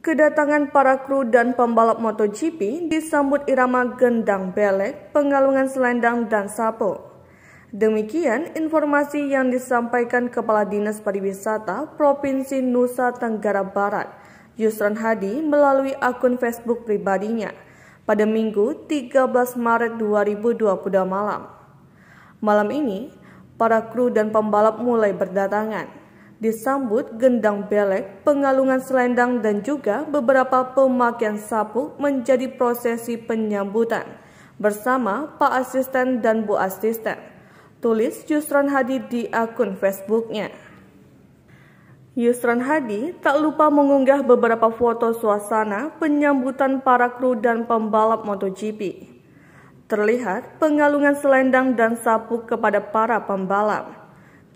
Kedatangan para kru dan pembalap MotoGP disambut irama gendang belek, penggalungan selendang, dan sapo. Demikian informasi yang disampaikan Kepala Dinas Pariwisata Provinsi Nusa Tenggara Barat, Yusran Hadi melalui akun Facebook pribadinya pada Minggu 13 Maret 2022 malam. Malam ini, para kru dan pembalap mulai berdatangan disambut gendang belek, pengalungan selendang dan juga beberapa pemakaian sapu menjadi prosesi penyambutan bersama Pak Asisten dan Bu Asisten. Tulis Yusron Hadi di akun Facebooknya. Yusron Hadi tak lupa mengunggah beberapa foto suasana penyambutan para kru dan pembalap MotoGP. Terlihat pengalungan selendang dan sapu kepada para pembalap.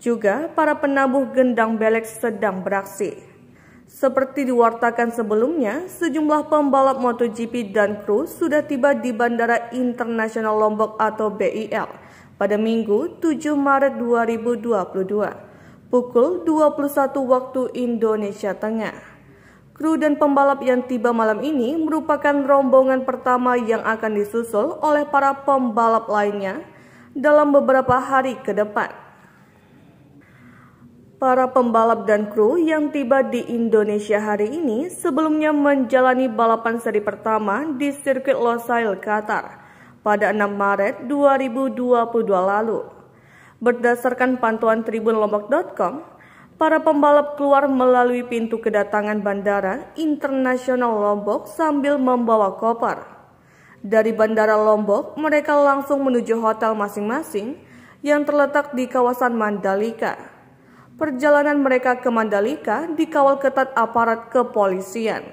Juga para penabuh gendang belek sedang beraksi. Seperti diwartakan sebelumnya, sejumlah pembalap MotoGP dan kru sudah tiba di Bandara Internasional Lombok atau BIL pada Minggu 7 Maret 2022 pukul 21 waktu Indonesia Tengah. Kru dan pembalap yang tiba malam ini merupakan rombongan pertama yang akan disusul oleh para pembalap lainnya dalam beberapa hari ke depan para pembalap dan kru yang tiba di Indonesia hari ini sebelumnya menjalani balapan seri pertama di sirkuit Losail, Qatar pada 6 Maret 2022 lalu. Berdasarkan pantauan tribunlombok.com, para pembalap keluar melalui pintu kedatangan Bandara Internasional Lombok sambil membawa koper. Dari Bandara Lombok, mereka langsung menuju hotel masing-masing yang terletak di kawasan Mandalika. Perjalanan mereka ke Mandalika dikawal ketat aparat kepolisian.